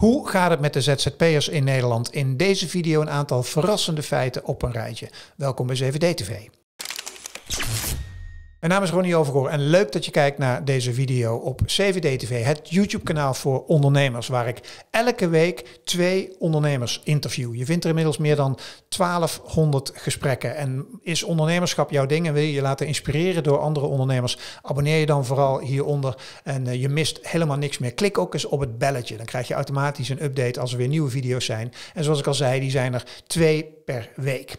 Hoe gaat het met de ZZP'ers in Nederland? In deze video een aantal verrassende feiten op een rijtje. Welkom bij 7D TV. Mijn naam is Ronnie Overgoor en leuk dat je kijkt naar deze video op CVD-TV, het YouTube-kanaal voor ondernemers, waar ik elke week twee ondernemers interview. Je vindt er inmiddels meer dan 1200 gesprekken. En is ondernemerschap jouw ding en wil je je laten inspireren door andere ondernemers, abonneer je dan vooral hieronder en eh, je mist helemaal niks meer. Klik ook eens op het belletje, dan krijg je automatisch een update als er weer nieuwe video's zijn. En zoals ik al zei, die zijn er twee per week.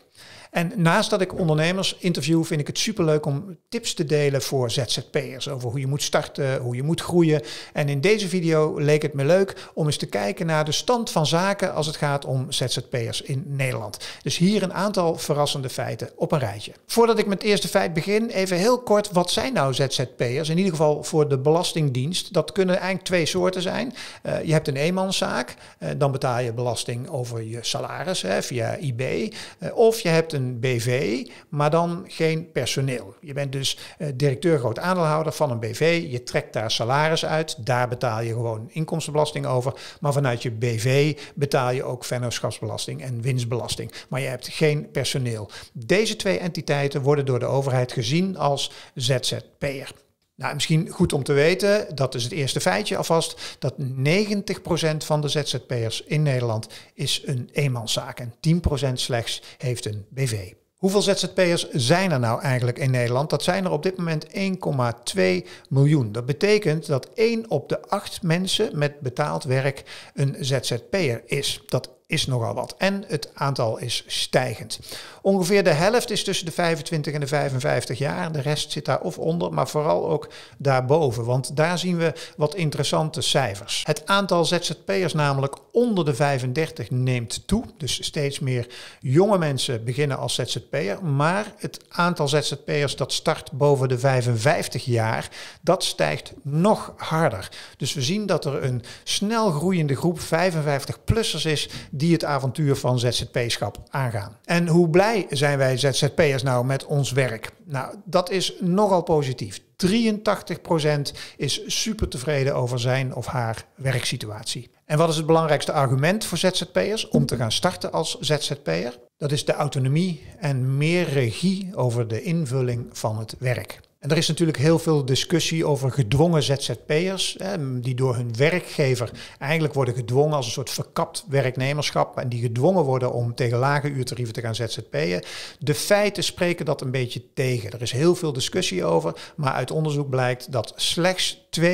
En naast dat ik ondernemers interview, vind ik het superleuk om tips te delen voor ZZP'ers. Over hoe je moet starten, hoe je moet groeien. En in deze video leek het me leuk om eens te kijken naar de stand van zaken als het gaat om ZZP'ers in Nederland. Dus hier een aantal verrassende feiten op een rijtje. Voordat ik met het eerste feit begin, even heel kort, wat zijn nou ZZP'ers? In ieder geval voor de Belastingdienst. Dat kunnen eigenlijk twee soorten zijn. Eh, je hebt een eenmanszaak, eh, dan betaal je belasting over je salaris hè, via IB. Eh, of je hebt een BV, maar dan geen personeel. Je bent dus eh, directeur groot aandeelhouder van een BV. Je trekt daar salaris uit. Daar betaal je gewoon inkomstenbelasting over. Maar vanuit je BV betaal je ook vennootschapsbelasting en winstbelasting. Maar je hebt geen personeel. Deze twee entiteiten worden door de overheid gezien als ZZP'er. Nou, misschien goed om te weten, dat is het eerste feitje alvast, dat 90% van de ZZP'ers in Nederland is een eenmanszaak en 10% slechts heeft een BV. Hoeveel ZZP'ers zijn er nou eigenlijk in Nederland? Dat zijn er op dit moment 1,2 miljoen. Dat betekent dat 1 op de 8 mensen met betaald werk een ZZP'er is. Dat is nogal wat. En het aantal is stijgend. Ongeveer de helft is tussen de 25 en de 55 jaar. De rest zit daar of onder, maar vooral ook daarboven. Want daar zien we wat interessante cijfers. Het aantal ZZP'ers namelijk onder de 35 neemt toe. Dus steeds meer jonge mensen beginnen als ZZP'er. Maar het aantal ZZP'ers dat start boven de 55 jaar, dat stijgt nog harder. Dus we zien dat er een snel groeiende groep 55-plussers is die het avontuur van ZZP-schap aangaan. En hoe blij zijn wij ZZP'ers nou met ons werk? Nou, dat is nogal positief. 83% is super tevreden over zijn of haar werksituatie. En wat is het belangrijkste argument voor ZZP'ers om te gaan starten als ZZP'er? Dat is de autonomie en meer regie over de invulling van het werk. En er is natuurlijk heel veel discussie over gedwongen ZZP'ers, die door hun werkgever eigenlijk worden gedwongen als een soort verkapt werknemerschap en die gedwongen worden om tegen lage uurtarieven te gaan ZZP'en. De feiten spreken dat een beetje tegen. Er is heel veel discussie over, maar uit onderzoek blijkt dat slechts 2,7%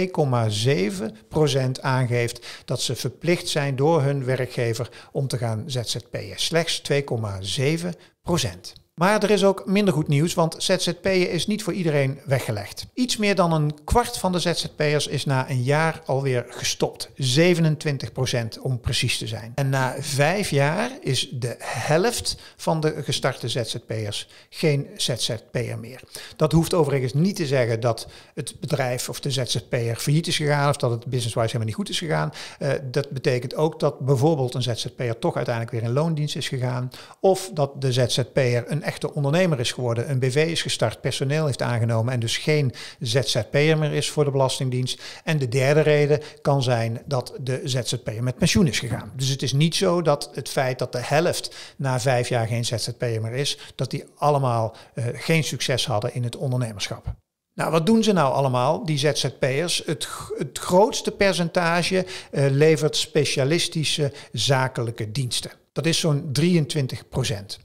aangeeft dat ze verplicht zijn door hun werkgever om te gaan ZZP'en. Slechts 2,7%. Maar er is ook minder goed nieuws, want ZZP'en is niet voor iedereen weggelegd. Iets meer dan een kwart van de ZZP'ers is na een jaar alweer gestopt. 27 om precies te zijn. En na vijf jaar is de helft van de gestarte ZZP'ers geen ZZP'er meer. Dat hoeft overigens niet te zeggen dat het bedrijf of de ZZP'er failliet is gegaan of dat het businesswise helemaal niet goed is gegaan. Eh, dat betekent ook dat bijvoorbeeld een ZZP'er toch uiteindelijk weer in loondienst is gegaan of dat de ZZP'er een echte ondernemer is geworden, een BV is gestart, personeel heeft aangenomen en dus geen ZZP'er meer is voor de Belastingdienst. En de derde reden kan zijn dat de ZZP'er met pensioen is gegaan. Dus het is niet zo dat het feit dat de helft na vijf jaar geen ZZP'er meer is, dat die allemaal eh, geen succes hadden in het ondernemerschap. Nou, wat doen ze nou allemaal, die ZZP'ers? Het, het grootste percentage eh, levert specialistische zakelijke diensten. Dat is zo'n 23 procent.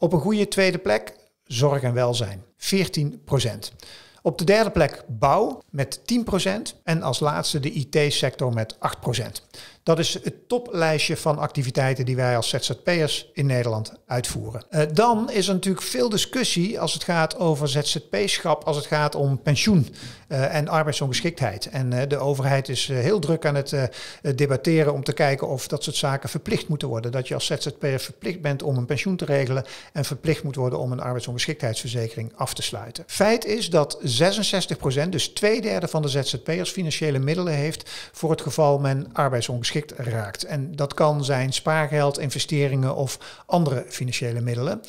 Op een goede tweede plek zorg en welzijn, 14 Op de derde plek bouw met 10% en als laatste de IT-sector met 8%. Dat is het toplijstje van activiteiten die wij als ZZP'ers in Nederland uitvoeren. Eh, dan is er natuurlijk veel discussie als het gaat over ZZP-schap, als het gaat om pensioen eh, en arbeidsongeschiktheid. En eh, de overheid is heel druk aan het debatteren om te kijken of dat soort zaken verplicht moeten worden. Dat je als ZZP'er verplicht bent om een pensioen te regelen en verplicht moet worden om een arbeidsongeschiktheidsverzekering af te sluiten. Feit is dat 66%, dus twee derde van de ZZP'ers, financiële middelen heeft voor het geval men arbeidsongeschikt raakt. En dat kan zijn spaargeld, investeringen of andere financiële middelen.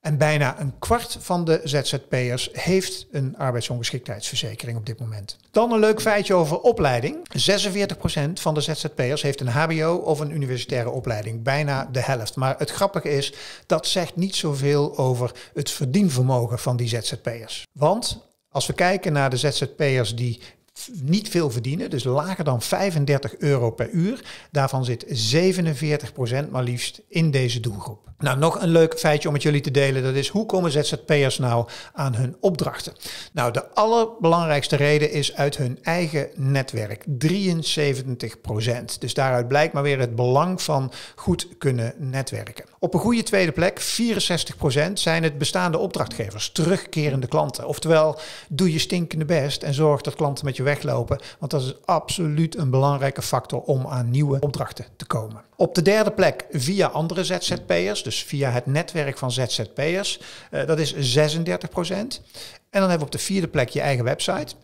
En bijna een kwart van de ZZP'ers heeft een arbeidsongeschiktheidsverzekering op dit moment. Dan een leuk feitje over opleiding. 46% van de ZZP'ers heeft een HBO of een universitaire opleiding. Bijna de helft. Maar het grappige is, dat zegt niet zoveel over het verdienvermogen van die ZZP'ers. Want als we kijken naar de ZZP'ers die niet veel verdienen, dus lager dan 35 euro per uur. Daarvan zit 47% maar liefst in deze doelgroep. Nou, nog een leuk feitje om met jullie te delen, dat is hoe komen ZZP'ers nou aan hun opdrachten? Nou, de allerbelangrijkste reden is uit hun eigen netwerk, 73%. Dus daaruit blijkt maar weer het belang van goed kunnen netwerken. Op een goede tweede plek, 64%, zijn het bestaande opdrachtgevers, terugkerende klanten. Oftewel, doe je stinkende best en zorg dat klanten met je weglopen, want dat is absoluut een belangrijke factor om aan nieuwe opdrachten te komen. Op de derde plek, via andere ZZP'ers, dus via het netwerk van ZZP'ers, eh, dat is 36%. En dan hebben we op de vierde plek je eigen website,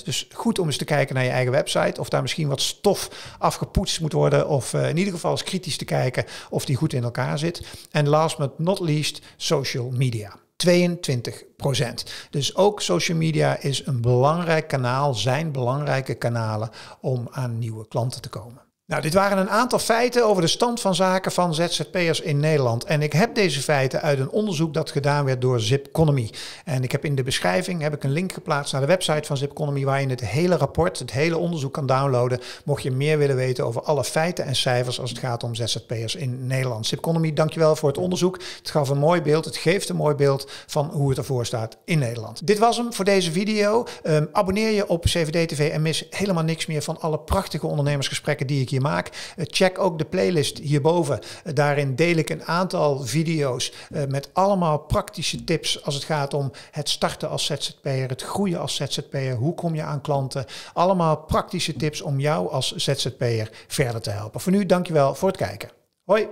31%. Dus goed om eens te kijken naar je eigen website. Of daar misschien wat stof afgepoetst moet worden. Of eh, in ieder geval eens kritisch te kijken of die goed in elkaar zit. En last but not least, social media. 22%. Dus ook social media is een belangrijk kanaal, zijn belangrijke kanalen om aan nieuwe klanten te komen. Nou, dit waren een aantal feiten over de stand van zaken van ZZP'ers in Nederland. En ik heb deze feiten uit een onderzoek dat gedaan werd door Zipconomy. En ik heb in de beschrijving heb ik een link geplaatst naar de website van Zipconomy, waar je het hele rapport, het hele onderzoek kan downloaden. Mocht je meer willen weten over alle feiten en cijfers als het gaat om ZZP'ers in Nederland. Zipconomy, dankjewel voor het onderzoek. Het gaf een mooi beeld, het geeft een mooi beeld van hoe het ervoor staat in Nederland. Dit was hem voor deze video. Ehm, abonneer je op CVD TV en mis helemaal niks meer van alle prachtige ondernemersgesprekken die ik maak. Eh, check ook de playlist hierboven. Eh, daarin deel ik een aantal video's eh, met allemaal praktische tips als het gaat om het starten als ZZP'er, het groeien als ZZP'er, hoe kom je aan klanten. Allemaal praktische tips om jou als ZZP'er verder te helpen. Voor nu, dankjewel voor het kijken. Hoi!